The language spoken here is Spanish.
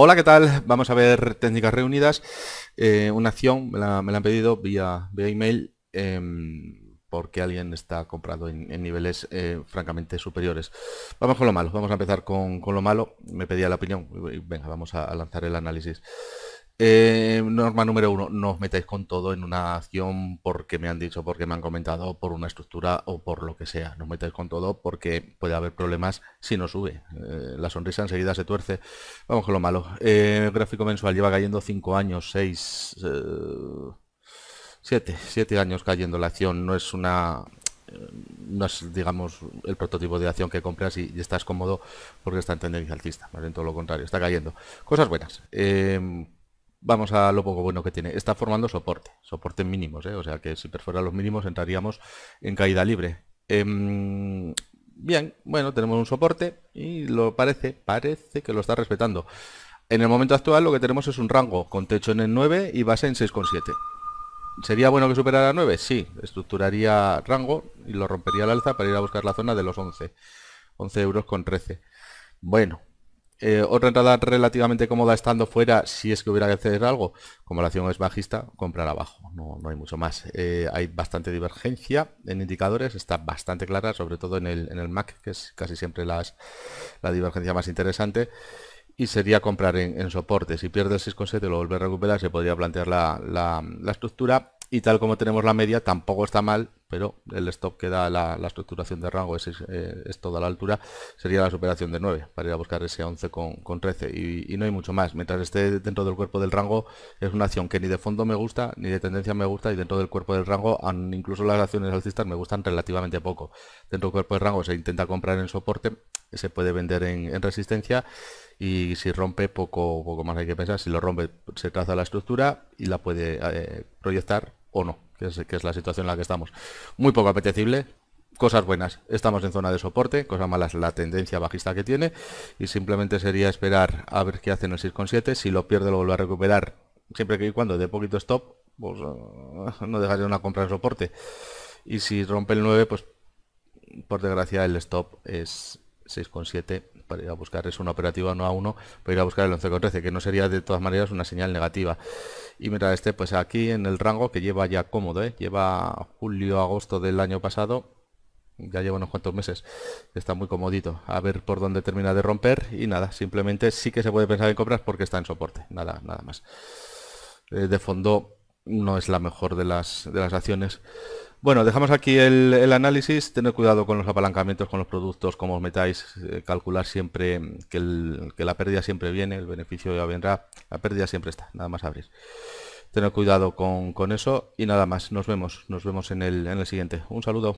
Hola, ¿qué tal? Vamos a ver técnicas reunidas. Eh, una acción me la, han pedido vía, email em, porque alguien está comprado en, niveles eh, francamente superiores. Vamos con lo malo, vamos a empezar con, lo malo. Me pedía la opinión. Venga, vamos a lanzar el análisis. Eh, norma número uno, no os metáis con todo en una acción porque me han dicho, porque me han comentado, por una estructura o por lo que sea. No os metáis con todo porque puede haber problemas si no sube. Eh, la sonrisa enseguida se tuerce. Vamos con lo malo. Eh, gráfico mensual lleva cayendo 5 años, 6, 7, 7 años cayendo la acción. No es una no es, digamos, el prototipo de acción que compras y, estás cómodo porque está en tendencia alcista, más bien todo lo contrario, está cayendo. Cosas buenas. Vamos a lo poco bueno que tiene. Está formando soporte, soporte mínimos, ¿eh? o sea que si perfora los mínimos entraríamos en caída libre. Em, bien, bueno, tenemos un soporte y lo parece, parece que lo está respetando. En el momento actual lo que tenemos es un rango con techo en el 9 y base en 6,7. ¿Sería bueno que superara 9? Sí, estructuraría rango y lo rompería al alza para ir a buscar la zona de los 11. 11 euros con 13. Bueno, eh, otra entrada relativamente cómoda estando fuera, si es que hubiera que hacer algo, como la acción es bajista, comprar abajo, no, hay mucho más. Eh, hay bastante divergencia en indicadores, está bastante clara, sobre todo en el, en el MAC, que es casi siempre las, la divergencia más interesante. Y sería comprar en, soporte. Si pierde el 6,7 y lo vuelve a recuperar, se podría plantear la estructura. Y tal como tenemos la media, tampoco está mal pero el stop que da la, estructuración de rango eh, es, toda la altura, sería la superación de 9 para ir a buscar ese 11 con, 13 y, no hay mucho más, mientras esté dentro del cuerpo del rango es una acción que ni de fondo me gusta, ni de tendencia me gusta y dentro del cuerpo del rango incluso las acciones alcistas me gustan relativamente poco, dentro del cuerpo del rango se intenta comprar en soporte, se puede vender en, resistencia y si rompe poco poco más hay que pensar si lo rompe se traza la estructura y la puede eh, proyectar o no que es, la situación en la que estamos. Muy poco apetecible, cosas buenas. Estamos en zona de soporte, cosas malas la tendencia bajista que tiene y simplemente sería esperar a ver qué hace en el 6,7. Si lo pierde lo vuelve a recuperar siempre que y cuando de poquito stop, pues ah, no dejaría una compra de soporte. Y si rompe el 9, pues por desgracia el stop es 6,7 para ir a buscar es una operativa no a uno, para ir a buscar el 11 13, que no sería de todas maneras una señal negativa. Y mira, este pues aquí en el rango que lleva ya cómodo, ¿eh? lleva julio-agosto del año pasado, ya lleva unos cuantos meses, está muy comodito. A ver por dónde termina de romper y nada, simplemente sí que se puede pensar en compras porque está en soporte, nada, nada más. Eh, de fondo no es la mejor de las, de las acciones. Bueno, dejamos aquí el, análisis. Tener cuidado con los apalancamientos, con los productos, como os metáis. Eh, calcular siempre mm, que, la pérdida siempre viene, el beneficio ya vendrá. La pérdida siempre está, nada más abrir. Tener cuidado con, eso y nada más. Nos vemos, nos vemos en el siguiente. Un saludo.